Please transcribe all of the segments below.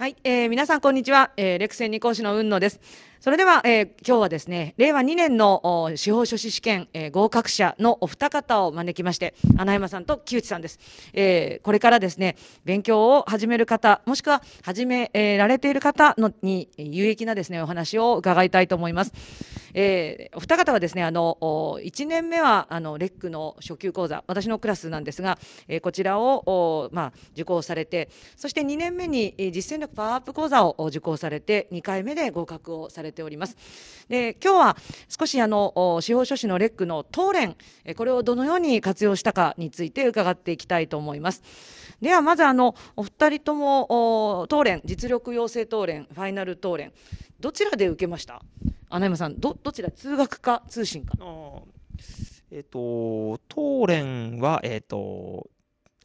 はい、えー、皆さんこんにちは、えー、レクセン二講師の雲野です。それでは、えー、今日はですね、令和2年の司法書士試験、えー、合格者のお二方を招きまして、穴山さんと木内さんです、えー。これからですね、勉強を始める方、もしくは始め、えー、られている方のに有益なですね、お話を伺いたいと思います。えー、お二方はですね、あの、1年目は、あの、レックの初級講座、私のクラスなんですが、えー、こちらを、まあ、受講されて、そして2年目に実践力パワーアップ講座を受講されて、2回目で合格をされれております。で今日は少しあの司法書士のレックの答練これをどのように活用したかについて伺っていきたいと思います。ではまずあのお二人とも答練実力養成答練ファイナル答練どちらで受けました穴山さんどどちら通学か通信か。えっ、と答練はえっ、と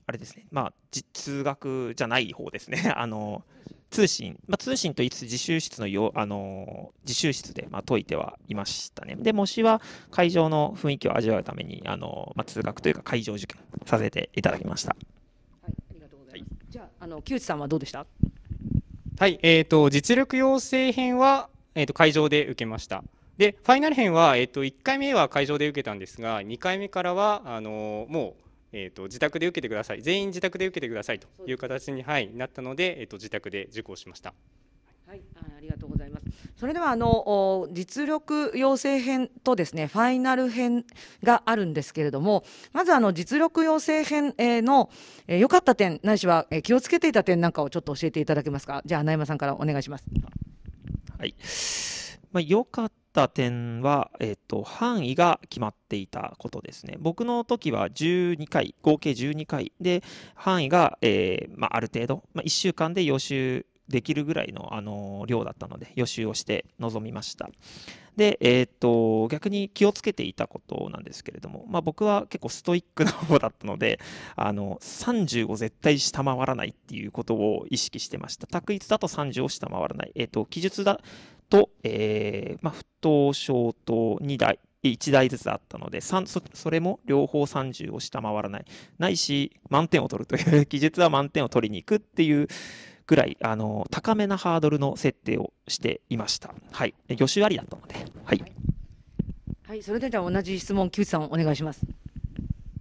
あれですね、まあ、通学じゃない方ですね。あの通信、まあ、通信といつ自習室のよ、あのー、自習室で、まあ、解いてはいましたね。で、模試は会場の雰囲気を味わうために、あのー、まあ、通学というか会場受験させていただきました。はい、ありがとうございます。はい、じゃあ、あの、木内さんはどうでしたはい、えっ、ー、と、実力養成編は、えっ、と、会場で受けました。で、ファイナル編は、えっ、と、1回目は会場で受けたんですが、2回目からは、あのもう、えーと、自宅で受けてください全員自宅で受けてくださいという形に、はい、なったので、えーと、自宅で受講しました。はいあ、りがとうございます。それではあの実力養成編とですねファイナル編があるんですけれども、まずあの実力養成編の良、えかった点ないしは、え気をつけていた点なんかをちょっと教えていただけますか。じゃあ内山さんからお願いします。はい。まあ良かったった点は、えっと、範囲が決まっていたことですね。僕の時は12回、合計12回で、範囲が、えーまあ、ある程度、まあ、1週間で予習できるぐらいの、あの量だったので予習をして臨みましたで、えー、っと逆に気をつけていたことなんですけれども、まあ、僕は結構ストイックな方だったので あの3絶対下回らないっていうことを意識してました択一だと30を下回らない、えー、っと記述だと、えー、まあ、沸騰小と2台1台ずつあったので、そそれも両方30を下回らない。ないし、満点を取るという、技 術は満点を取りに行くっていうぐらい、あの、高めなハードルの設定をしていました。はい。予習ありだったので、はい。はい、それでは同じ質問、木内さんお願いします。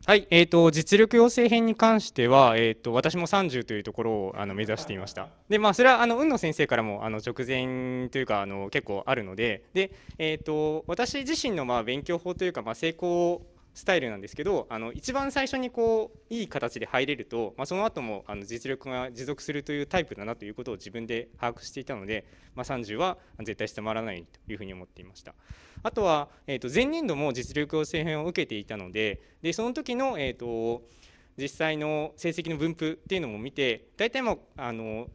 はい、えーと、実力養成編に関しては、えーと、私も30というところをあの目指していました。で、まあ、それはあの運野先生からもあの直前というかあの結構あるのでで、えーと私自身のまあ勉強法というか、まあ、成功スタイルなんですけどあの一番最初にこういい形で入れると、まあ、その後もあの実力が持続するというタイプだなということを自分で把握していたので、まあ、30は絶対下回らないというふうに思っていましたあとは、えー、と前年度も実力を制限を受けていたのででその時の、えーと、実際の成績の分布っていうのも見て大体もうあの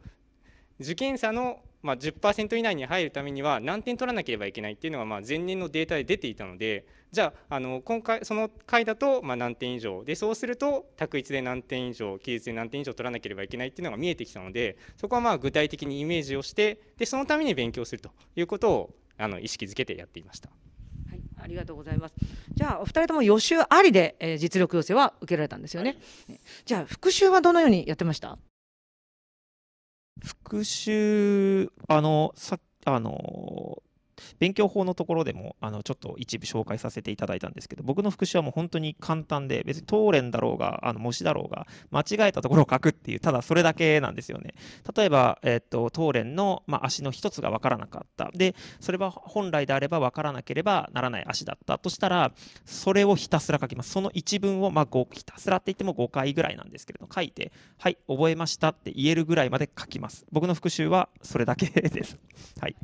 受験者のまあ、10%以内に入るためには何点取らなければいけないっていうのがまあ前年のデータで出ていたのでじゃああの今回その回だとまあ何点以上でそうすると択一で何点以上記述で何点以上取らなければいけないっていうのが見えてきたのでそこはまあ具体的にイメージをしてでそのために勉強するということをあの意識づけてやっていました。はい、ありがとうございます。じゃあ、お二人とも予習ありで、えー、実力要請は受けられたんですよね。はい、じゃあ、復習はどのようにやってました復讐、あの、さあの、勉強法のところでもあのちょっと一部紹介させていただいたんですけど僕の復習はもう本当に簡単で別に当連だろうがあの模試だろうが間違えたところを書くっていうただそれだけなんですよね例えば、えー、と当連の、まあ、足の1つが分からなかったでそれは本来であれば分からなければならない足だったとしたらそれをひたすら書きますその一文を、まあ、ひたすらって言っても5回ぐらいなんですけれど書いてはい覚えましたって言えるぐらいまで書きます僕の復習はそれだけですはい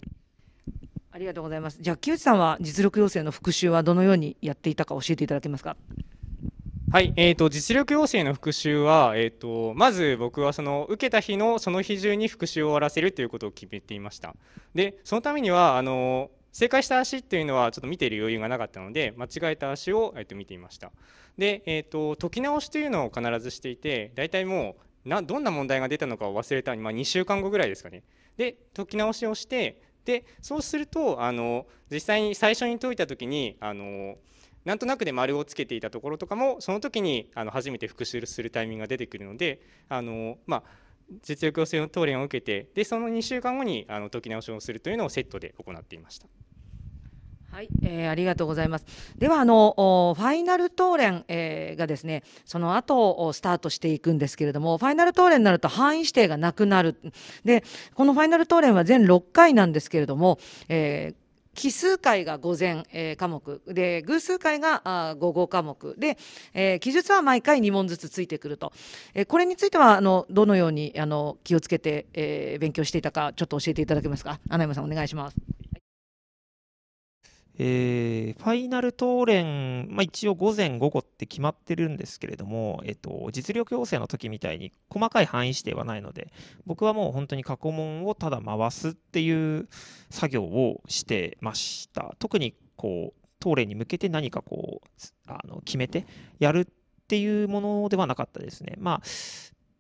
ありがとうございます。じゃあ、木内さんは実力要請の復習はどのようにやっていたか教えていただけますか。はい、えーと、実力要請の復習は、えーと、まず僕はその受けた日のその日中に復習を終わらせるということを決めていましたでそのためにはあの正解した足っていうのはちょっと見ている余裕がなかったので間違えた足を、えーと、と見ていましたで、えー、と解き直しというのを必ずしていて大体もうなどんな問題が出たのかを忘れた、まあ、2週間後ぐらいですかねで解き直しをしてでそうするとあの実際に最初に解いた時にあのなんとなくで丸をつけていたところとかもその時にあの初めて復習するタイミングが出てくるのであの、まあ、実力予選の答練を受けてでその2週間後にあの解き直しをするというのをセットで行っていました。はい、えー、ありがとうございます。ではあのファイナル討論、えー、がですね、その後スタートしていくんですけれども、ファイナル討論になると範囲指定がなくなる。で、このファイナル討論は全6回なんですけれども、えー奇数回が午前、えー、科目で偶数回があ午後科目で、えー、記述は毎回2問ずつついてくると、えー、これについてはあのどのようにあの気をつけて、えー、勉強していたかちょっと教えていただけますか穴山さんお願いします。えー、ファイナルトーレン、まあ、一応午前午後って決まってるんですけれども、えっと、実力要請の時みたいに細かい範囲指定はないので僕はもう本当に過去問をただ回すっていう作業をしてました特にこうトーレンに向けて何かこうあの決めてやるっていうものではなかったですねまあ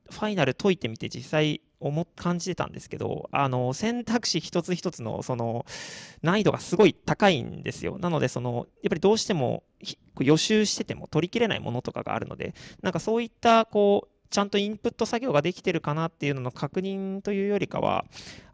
ファイナル解いてみて実際思感じてたんですけど、あの、選択肢一つ一つの、その、難易度がすごい高いんですよ。なので、その、やっぱりどうしても、予習してても取りきれないものとかがあるので、なんかそういった、こう、ちゃんとインプット作業ができてるかなっていうのの確認というよりかは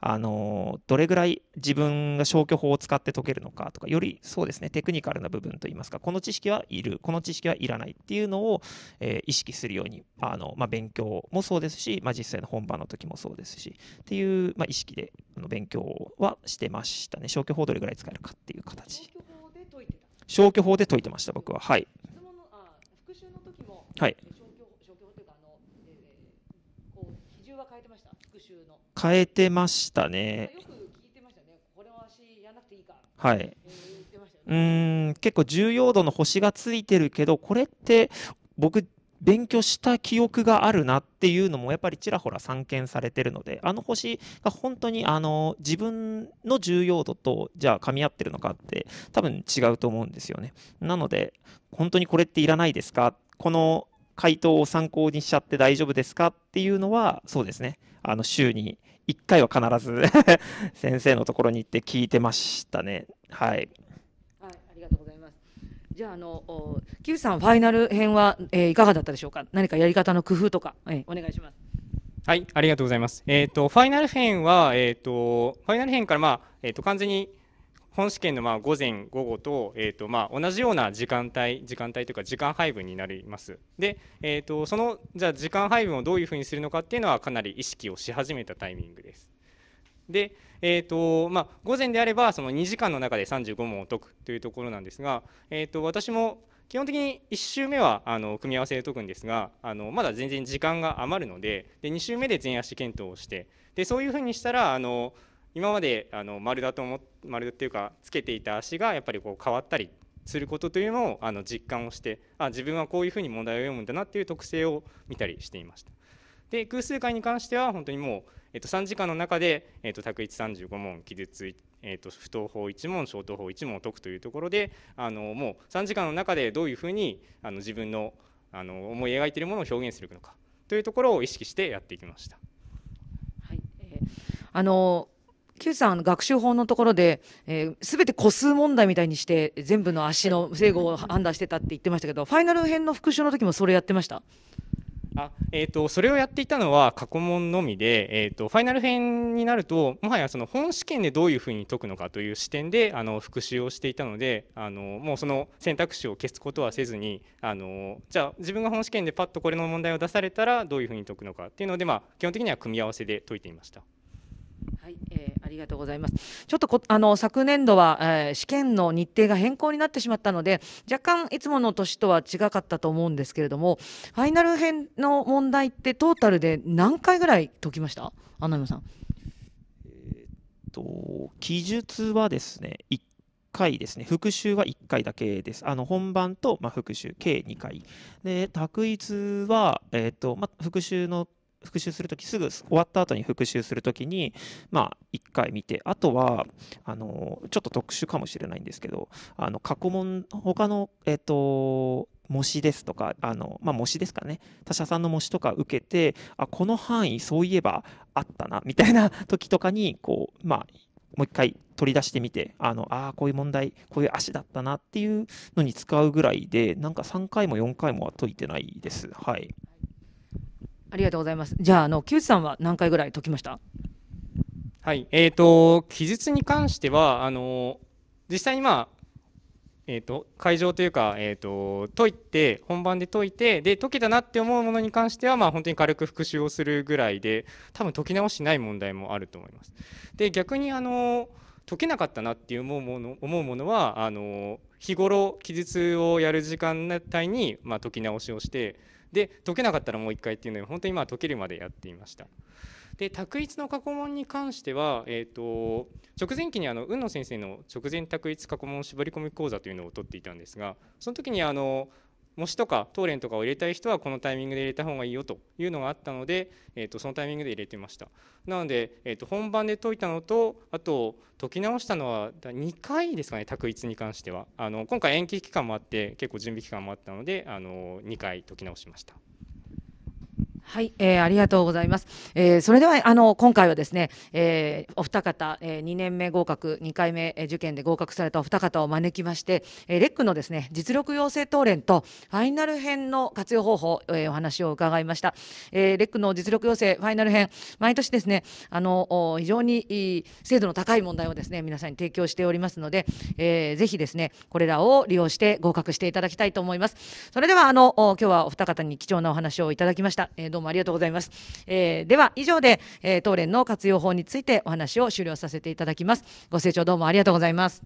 あのどれぐらい自分が消去法を使って解けるのかとかよりそうですねテクニカルな部分といいますかこの知識はいるこの知識はいらないっていうのを、えー、意識するようにあの、まあ、勉強もそうですし、まあ、実際の本番の時もそうですしっていう、まあ、意識であの勉強はしてましたね消去法どれぐらい使えるかっていう形消去法で解いてました僕ははい。はい変えてましたね。はい。うん結構重要度の星がついてるけどこれって僕勉強した記憶があるなっていうのもやっぱりちらほら散見されてるのであの星が本当にあの自分の重要度とじゃあ噛み合ってるのかって多分違うと思うんですよねなので本当にこれっていらないですかこの回答を参考にしちゃって大丈夫ですかっていうのは、そうですね。あの、週に1回は必ず 先生のところに行って聞いてましたね。はい。はい、ありがとうございます。じゃあ、あの、Q さん、ファイナル編は、えー、いかがだったでしょうか何かやり方の工夫とか、えー、お願いします。はい、ありがとうございます。えっ、ー、と、ファイナル編は、えっ、ー、と、ファイナル編から、まあ、えっ、ー、と、完全に、本試験のまあ午前午後と,、えー、とまあ同じような時間帯時間帯というか時間配分になりますで、えー、とそのじゃあ時間配分をどういうふうにするのかっていうのはかなり意識をし始めたタイミングですで、えーとまあ、午前であればその2時間の中で35問を解くというところなんですが、えー、と私も基本的に1周目はあの組み合わせで解くんですがあのまだ全然時間が余るのでで2周目で前足検討をしてでそういうふうにしたらあの今まであの丸だと思丸っていうかつけていた足がやっぱりこう変わったりすることというのをあの実感をしてあ自分はこういうふうに問題を読むんだなっていう特性を見たりしていましたで空数回に関しては本当にもう、えっと、3時間の中で、えっと、択一35問記述、えっと、不等法1問小等法1問を解くというところであのもう3時間の中でどういうふうにあの自分のあの思い描いているものを表現するのかというところを意識してやっていきました。はいえあの Q さん、学習法のところで、えー、全て個数問題みたいにして、全部の足の整合を判断してたって言ってましたけど、ファイナル編の復習の時もそれやってましたあえーと、それをやっていたのは過去問のみで、えーと、とファイナル編になるともはやその本試験でどういうふうに解くのかという視点であの復習をしていたのであのもうその選択肢を消すことはせずにあのじゃあ自分が本試験でパッとこれの問題を出されたらどういうふうに解くのかっていうので、まあ、基本的には組み合わせで解いていました。はい、えー、ありがとうございます。ちょっとこあの昨年度は、えー、試験の日程が変更になってしまったので、若干いつもの年とは違かったと思うんですけれども、ファイナル編の問題ってトータルで何回ぐらい解きました？アナミさん。えっと記述はですね、一回ですね。復習は一回だけです。あの本番とまあ、復習計二回で、卓一はえっとまあ、復習の復習するとき、すぐ終わった後に復習するときに、まあ、1回見て、あとは、あの、ちょっと特殊かもしれないんですけど、あの、過去問、他の、えっ、と、模試ですとか、あの、まあ、模試ですかね。他社さんの模試とか受けて、あ、この範囲、そういえばあったな、みたいな 時とかに、こう、まあ、もう一回取り出してみて、あの、ああ、こういう問題、こういう足だったなっていうのに使うぐらいで、なんか3回も4回もは解いてないです。はい。ありがとうございます。じゃあ、あの木内さんは何回ぐらい解きましたはい、えっ、ー、と、記述に関しては、あの実際にまあ、えーと、会場というか、えーと、と解いて本番で解いてで解けたなって思うものに関しては、まあ、本当に軽く復習をするぐらいで多分解き直しない問題もあると思います。で逆にあの解けなかったなって思うもの思うものはあの日頃記述をやる時間帯に、まあ、解き直しをしてで解けなかったらもう一回っていうので本当にまあ解けるまでやっていました。で択一の過去問に関しては、えーと、直前期にあの海野先生の直前択一過去問絞り込み講座というのを取っていたんですがその時にあの模試とかトーレンとかを入れたい人はこのタイミングで入れた方がいいよというのがあったので、えー、とそのタイミングで入れてましたなので、えー、と本番で解いたのとあと解き直したのは2回ですかね択一に関してはあの今回延期期間もあって結構準備期間もあったのであの2回解き直しましたはい、えー、ありがとうございます。えー、それではあの今回はですね、えー、お二方、えー、2年目合格、2回目、え受験で合格されたお二方を招きまして、えー、レックのですね実力養成等連とファイナル編の活用方法、えー、お話を伺いました。えー、レックの実力養成ファイナル編、毎年ですね、あの非常に精度の高い問題をですね皆さんに提供しておりますので、えー、ぜひですねこれらを利用して合格していただきたいと思います。それではあの今日はお二方に貴重なお話をいただきました。えー、どうもありがとうございます。えー、では、以上で、えー、当連の活用法についてお話を終了させていただきます。ご清聴どうもありがとうございます。